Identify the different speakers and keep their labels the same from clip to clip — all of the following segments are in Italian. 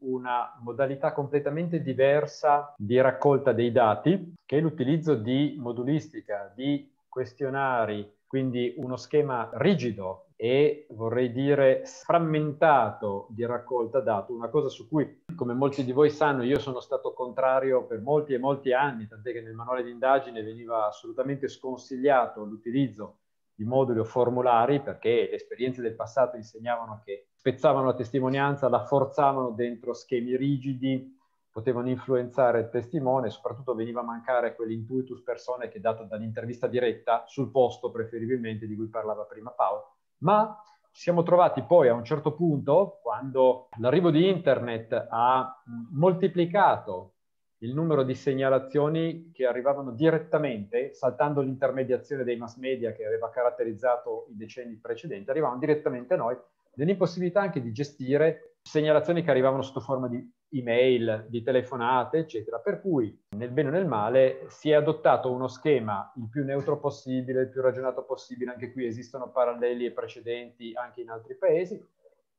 Speaker 1: una modalità completamente diversa di raccolta dei dati, che è l'utilizzo di modulistica, di questionari, quindi uno schema rigido e vorrei dire frammentato di raccolta dati, una cosa su cui, come molti di voi sanno, io sono stato contrario per molti e molti anni, tant'è che nel manuale di indagine veniva assolutamente sconsigliato l'utilizzo di moduli o formulari perché le esperienze del passato insegnavano che spezzavano la testimonianza, la forzavano dentro schemi rigidi, potevano influenzare il testimone, soprattutto veniva a mancare quell'intuitus persone che è dato dall'intervista diretta sul posto preferibilmente di cui parlava prima Paolo. Ma ci siamo trovati poi a un certo punto, quando l'arrivo di internet ha moltiplicato il numero di segnalazioni che arrivavano direttamente, saltando l'intermediazione dei mass media che aveva caratterizzato i decenni precedenti, arrivavano direttamente a noi, dell'impossibilità anche di gestire segnalazioni che arrivavano sotto forma di email, di telefonate, eccetera. Per cui, nel bene o nel male, si è adottato uno schema il più neutro possibile, il più ragionato possibile, anche qui esistono paralleli e precedenti anche in altri paesi,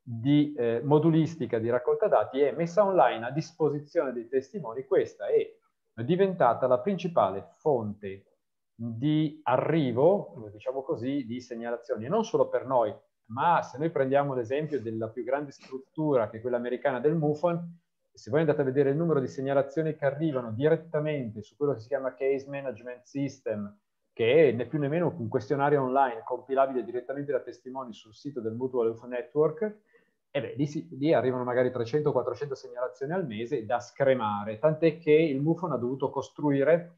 Speaker 1: di eh, modulistica di raccolta dati e messa online a disposizione dei testimoni, questa è diventata la principale fonte di arrivo, diciamo così, di segnalazioni, e non solo per noi, ma se noi prendiamo l'esempio della più grande struttura, che è quella americana del MUFON, se voi andate a vedere il numero di segnalazioni che arrivano direttamente su quello che si chiama Case Management System, che è né più né meno un questionario online compilabile direttamente da testimoni sul sito del Mutual UFO Network, e beh, lì, si, lì arrivano magari 300-400 segnalazioni al mese da scremare, tant'è che il MUFON ha dovuto costruire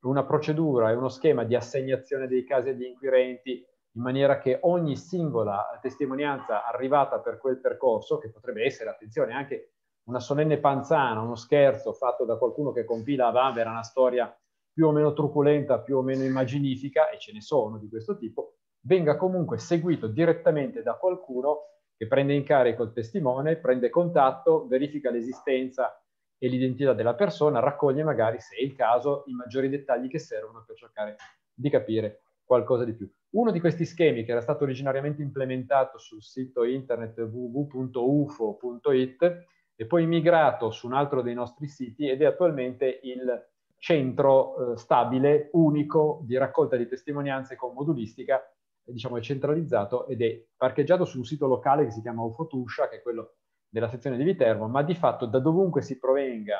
Speaker 1: una procedura e uno schema di assegnazione dei casi agli inquirenti, in maniera che ogni singola testimonianza arrivata per quel percorso, che potrebbe essere, attenzione, anche una solenne panzana, uno scherzo fatto da qualcuno che compila a Vanvera una storia più o meno truculenta, più o meno immaginifica, e ce ne sono di questo tipo, venga comunque seguito direttamente da qualcuno che prende in carico il testimone, prende contatto, verifica l'esistenza e l'identità della persona, raccoglie magari, se è il caso, i maggiori dettagli che servono per cercare di capire qualcosa di più. Uno di questi schemi che era stato originariamente implementato sul sito internet www.ufo.it e poi migrato su un altro dei nostri siti ed è attualmente il centro eh, stabile, unico, di raccolta di testimonianze con modulistica, eh, diciamo è centralizzato ed è parcheggiato su un sito locale che si chiama Ufotuscia, che è quello della sezione di Viterbo, ma di fatto da dovunque si provenga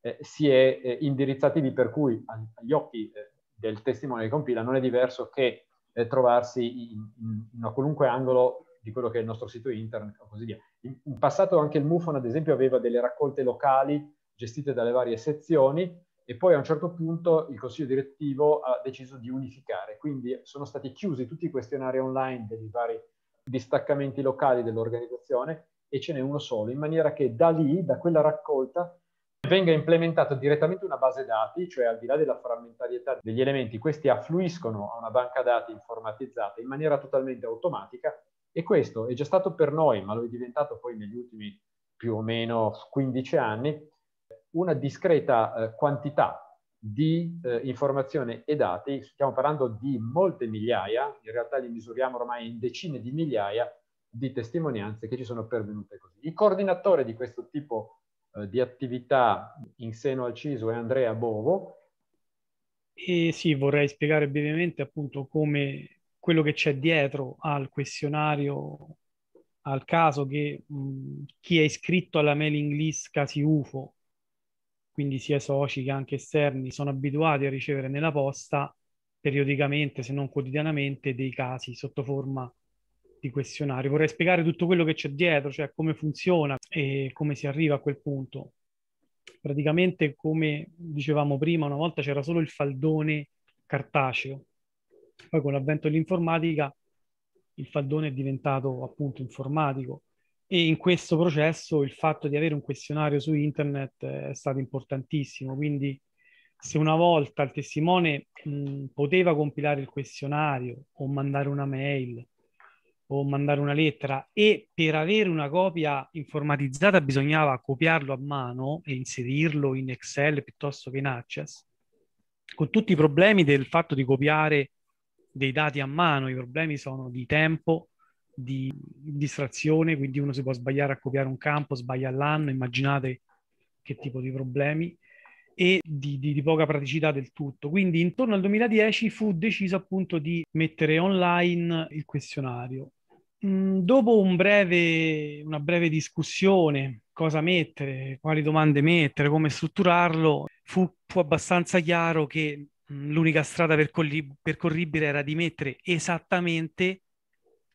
Speaker 1: eh, si è eh, indirizzati lì, per cui agli occhi eh, del testimone che compila non è diverso che eh, trovarsi in, in, a qualunque angolo di quello che è il nostro sito internet o così via. In, in passato anche il MUFON, ad esempio, aveva delle raccolte locali gestite dalle varie sezioni e poi a un certo punto il consiglio direttivo ha deciso di unificare, quindi sono stati chiusi tutti i questionari online dei vari distaccamenti locali dell'organizzazione e ce n'è uno solo, in maniera che da lì, da quella raccolta, venga implementata direttamente una base dati, cioè al di là della frammentarietà degli elementi, questi affluiscono a una banca dati informatizzata in maniera totalmente automatica e questo è già stato per noi, ma lo è diventato poi negli ultimi più o meno 15 anni, una discreta eh, quantità di eh, informazione e dati, stiamo parlando di molte migliaia, in realtà li misuriamo ormai in decine di migliaia di testimonianze che ci sono pervenute così. Il coordinatore di questo tipo di eh, di attività in seno al CISO è Andrea Bovo.
Speaker 2: E sì, vorrei spiegare brevemente appunto come quello che c'è dietro al questionario, al caso che mh, chi è iscritto alla mailing list casi UFO, quindi sia soci che anche esterni, sono abituati a ricevere nella posta periodicamente, se non quotidianamente, dei casi sotto forma di questionario. Vorrei spiegare tutto quello che c'è dietro, cioè come funziona e come si arriva a quel punto. Praticamente, come dicevamo prima, una volta c'era solo il faldone cartaceo. Poi con l'avvento dell'informatica il faldone è diventato appunto informatico e in questo processo il fatto di avere un questionario su internet eh, è stato importantissimo, quindi se una volta il testimone mh, poteva compilare il questionario o mandare una mail o mandare una lettera e per avere una copia informatizzata bisognava copiarlo a mano e inserirlo in Excel piuttosto che in Access, con tutti i problemi del fatto di copiare dei dati a mano, i problemi sono di tempo, di distrazione, quindi uno si può sbagliare a copiare un campo, sbaglia l'anno, immaginate che tipo di problemi, e di, di, di poca praticità del tutto. Quindi intorno al 2010 fu deciso appunto di mettere online il questionario Mm, dopo un breve, una breve discussione, cosa mettere, quali domande mettere, come strutturarlo, fu, fu abbastanza chiaro che mm, l'unica strada percorribile era di mettere esattamente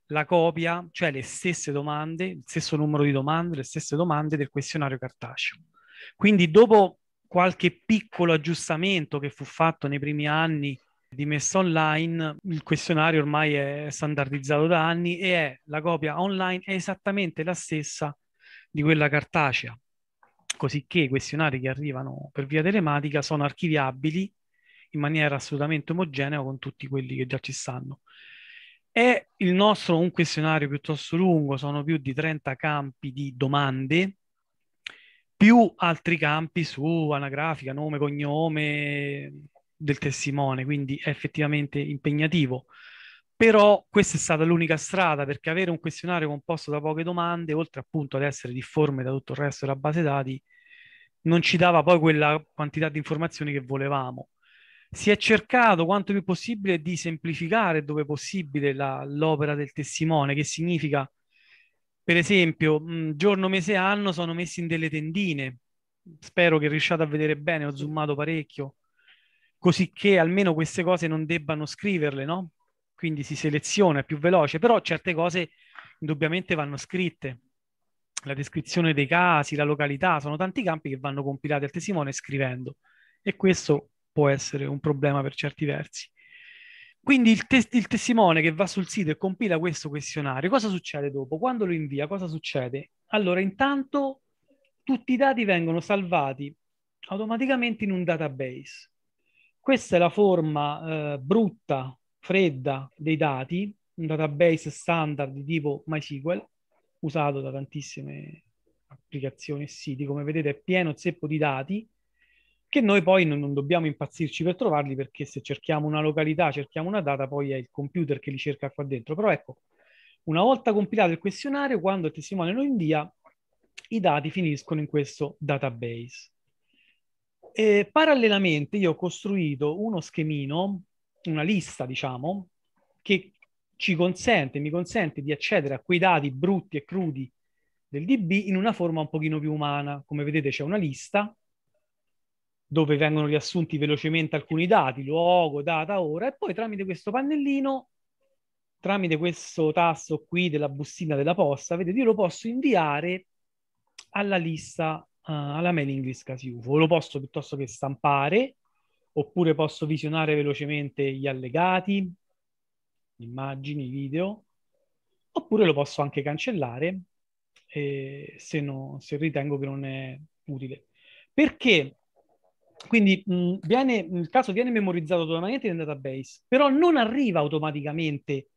Speaker 2: la copia, cioè le stesse domande, il stesso numero di domande, le stesse domande del questionario cartaceo. Quindi dopo qualche piccolo aggiustamento che fu fatto nei primi anni di messa online, il questionario ormai è standardizzato da anni e è, la copia online è esattamente la stessa di quella cartacea, cosicché i questionari che arrivano per via telematica sono archiviabili in maniera assolutamente omogenea con tutti quelli che già ci stanno. È il nostro un questionario piuttosto lungo, sono più di 30 campi di domande, più altri campi su anagrafica, nome, cognome, del testimone, quindi è effettivamente impegnativo. Però questa è stata l'unica strada perché avere un questionario composto da poche domande, oltre appunto ad essere difforme da tutto il resto della base dati, non ci dava poi quella quantità di informazioni che volevamo. Si è cercato quanto più possibile di semplificare dove possibile la, l'opera del testimone, che significa, per esempio, giorno, mese, anno sono messi in delle tendine. Spero che riusciate a vedere bene, ho zoomato parecchio cosicché almeno queste cose non debbano scriverle, no? Quindi si seleziona, è più veloce, però certe cose indubbiamente vanno scritte. La descrizione dei casi, la località, sono tanti campi che vanno compilati al testimone scrivendo e questo può essere un problema per certi versi. Quindi il, te- il, testimone che va sul sito e compila questo questionario, cosa succede dopo? Quando lo invia, cosa succede? Allora, intanto tutti i dati vengono salvati automaticamente in un database. Questa è la forma eh, brutta, fredda dei dati, un database standard di tipo MySQL, usato da tantissime applicazioni e siti. Come vedete è pieno zeppo di dati che noi poi non, non, dobbiamo impazzirci per trovarli perché se cerchiamo una località, cerchiamo una data, poi è il computer che li cerca qua dentro. Però ecco, una volta compilato il questionario, quando il testimone lo invia, i dati finiscono in questo database. E parallelamente io ho costruito uno schemino, una lista, diciamo, che ci consente, mi consente di accedere a quei dati brutti e crudi del DB in una forma un pochino più umana. Come vedete c'è una lista dove vengono riassunti velocemente alcuni dati, luogo, data, ora, e poi tramite questo pannellino, tramite questo tasto qui della bustina della posta, vedete, io lo posso inviare alla lista alla mailing list Casiufo. Lo posso piuttosto che stampare, oppure posso visionare velocemente gli allegati, immagini, video, oppure lo posso anche cancellare eh, se, no, se, ritengo che non è utile. Perché? Quindi mh, viene, il caso viene memorizzato automaticamente nel database, però non arriva automaticamente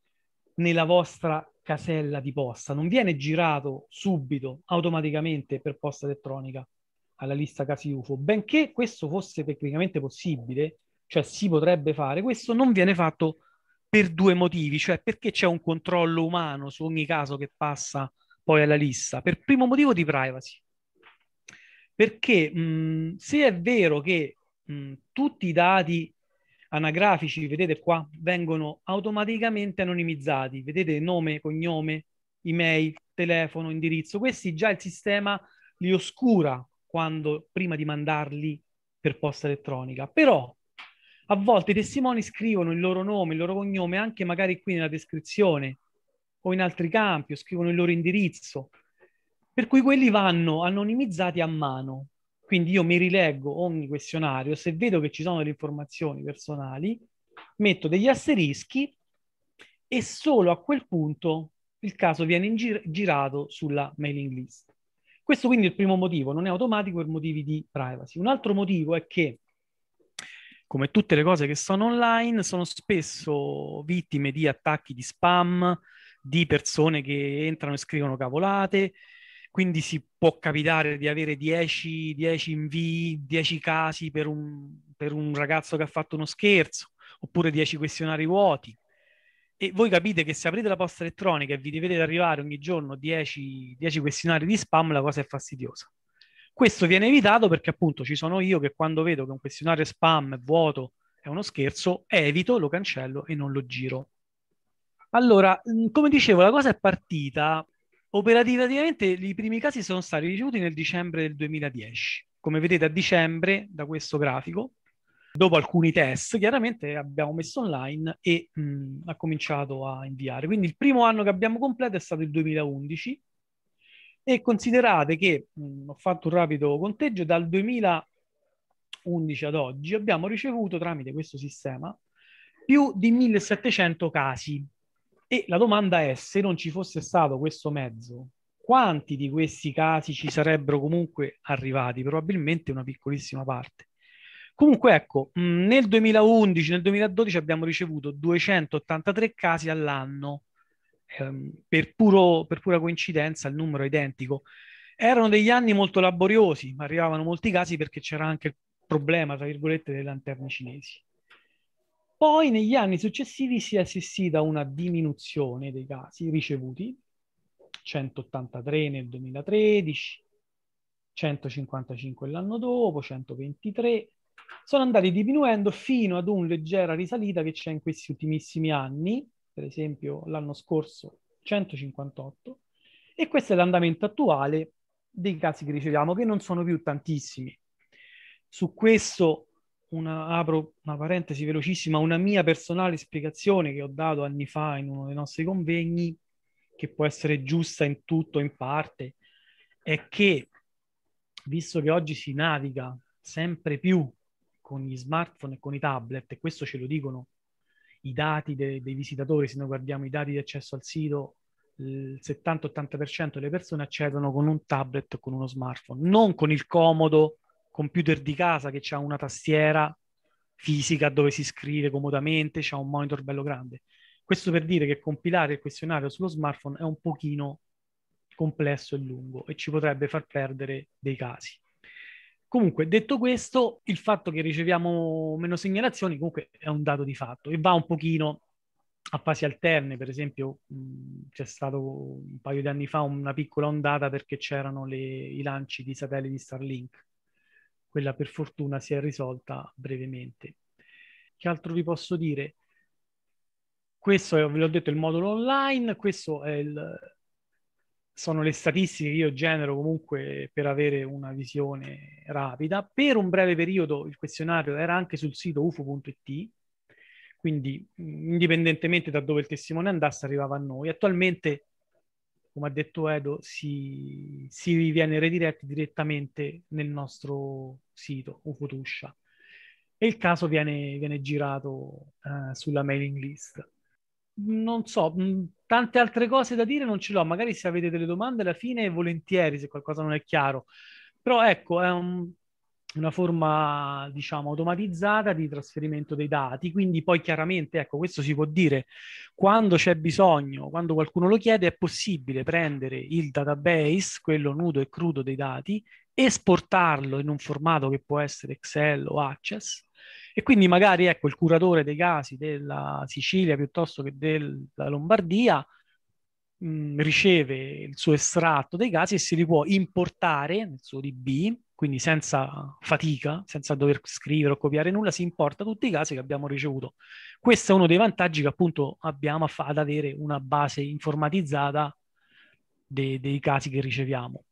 Speaker 2: nella vostra casella di posta, non viene girato subito, automaticamente per posta elettronica alla lista casi UFO, benché questo fosse tecnicamente possibile, cioè si potrebbe fare, questo non viene fatto per due motivi, cioè perché c'è un controllo umano su ogni caso che passa poi alla lista, per primo motivo di privacy, perché mh, mhmm, se è vero che mh, mhmm, tutti i dati anagrafici, vedete qua, vengono automaticamente anonimizzati. Vedete nome, cognome, email, telefono, indirizzo. Questi già il sistema li oscura quando, prima di mandarli per posta elettronica. Però a volte i testimoni scrivono il loro nome, il loro cognome, anche magari qui nella descrizione o in altri campi, o scrivono il loro indirizzo. Per cui quelli vanno anonimizzati a mano. Quindi io mi rileggo ogni questionario, se vedo che ci sono delle informazioni personali, metto degli asterischi e solo a quel punto il caso viene gir- girato sulla mailing list. Questo quindi è il primo motivo, non è automatico per motivi di privacy. Un altro motivo è che, come tutte le cose che sono online, sono spesso vittime di attacchi di spam, di persone che entrano e scrivono cavolate, quindi si può capitare di avere 10, invii, 10 casi per un, per un, ragazzo che ha fatto uno scherzo, oppure 10 questionari vuoti. E voi capite che se aprite la posta elettronica e vi vedete arrivare ogni giorno 10, 10 questionari di spam, la cosa è fastidiosa. Questo viene evitato perché appunto ci sono io che quando vedo che un questionario spam è vuoto, è uno scherzo, evito, lo cancello e non lo giro. Allora, mm, come dicevo, la cosa è partita Operativamente i primi casi sono stati ricevuti nel dicembre del 2010. Come vedete a dicembre da questo grafico, dopo alcuni test, chiaramente abbiamo messo online e mh, ha cominciato a inviare. Quindi il primo anno che abbiamo completo è stato il 2011 e considerate che mh, ho fatto un rapido conteggio dal 2011 ad oggi abbiamo ricevuto tramite questo sistema più di 1700 casi e la domanda è, se non ci fosse stato questo mezzo, quanti di questi casi ci sarebbero comunque arrivati? Probabilmente una piccolissima parte. Comunque ecco, mm, nel 2011, nel 2012 abbiamo ricevuto 283 casi all'anno, ehm, per, puro, per pura coincidenza il numero è identico. Erano degli anni molto laboriosi, ma arrivavano molti casi perché c'era anche il problema, tra virgolette, delle lanterne cinesi. Poi negli anni successivi si è assistita a una diminuzione dei casi ricevuti, 183 nel 2013, 155 l'anno dopo, 123, sono andati diminuendo fino ad una leggera risalita che c'è in questi ultimissimi anni, per esempio l'anno scorso 158, e questo è l'andamento attuale dei casi che riceviamo, che non sono più tantissimi. Su questo una, apro una parentesi velocissima, una mia personale spiegazione che ho dato anni fa in uno dei nostri convegni, che può essere giusta in tutto, in parte, è che visto che oggi si naviga sempre più con gli smartphone e con i tablet, e questo ce lo dicono i dati de- dei visitatori, se noi guardiamo i dati di accesso al sito, il 70-80% delle persone accedono con un tablet o con uno smartphone, non con il comodo computer di casa che ha una tastiera fisica dove si scrive comodamente, ha un monitor bello grande. Questo per dire che compilare il questionario sullo smartphone è un pochino complesso e lungo e ci potrebbe far perdere dei casi. Comunque, detto questo, il fatto che riceviamo meno segnalazioni comunque è un dato di fatto e va un pochino a fasi alterne, per esempio mh, c'è stato un paio di anni fa una piccola ondata perché c'erano le, i lanci di satelliti Starlink quella per fortuna si è risolta brevemente. Che altro vi posso dire? Questo è, ve l'ho detto, il modulo online, questo è il, sono le statistiche che io genero comunque per avere una visione rapida. Per un breve periodo il questionario era anche sul sito ufo.it, quindi indipendentemente da dove il testimone andasse arrivava a noi. Attualmente, come ha detto Edo, si, si viene rediretti direttamente nel nostro sito o Photoshop. E il caso viene, viene girato eh, sulla mailing list. Non so, mm, tante altre cose da dire non ce l'ho. Magari se avete delle domande alla fine, volentieri, se qualcosa non è chiaro. Però ecco, è un, una forma, diciamo, automatizzata di trasferimento dei dati. Quindi poi chiaramente, ecco, questo si può dire, quando c'è bisogno, quando qualcuno lo chiede, è possibile prendere il database, quello nudo e crudo dei dati, esportarlo in un formato che può essere Excel o Access e quindi magari ecco il curatore dei casi della Sicilia piuttosto che della Lombardia mh, mm, riceve il suo estratto dei casi e si li può importare nel suo DB, quindi senza fatica, senza dover scrivere o copiare nulla, si importa tutti i casi che abbiamo ricevuto. Questo è uno dei vantaggi che appunto abbiamo ad avere una base informatizzata de- dei casi che riceviamo.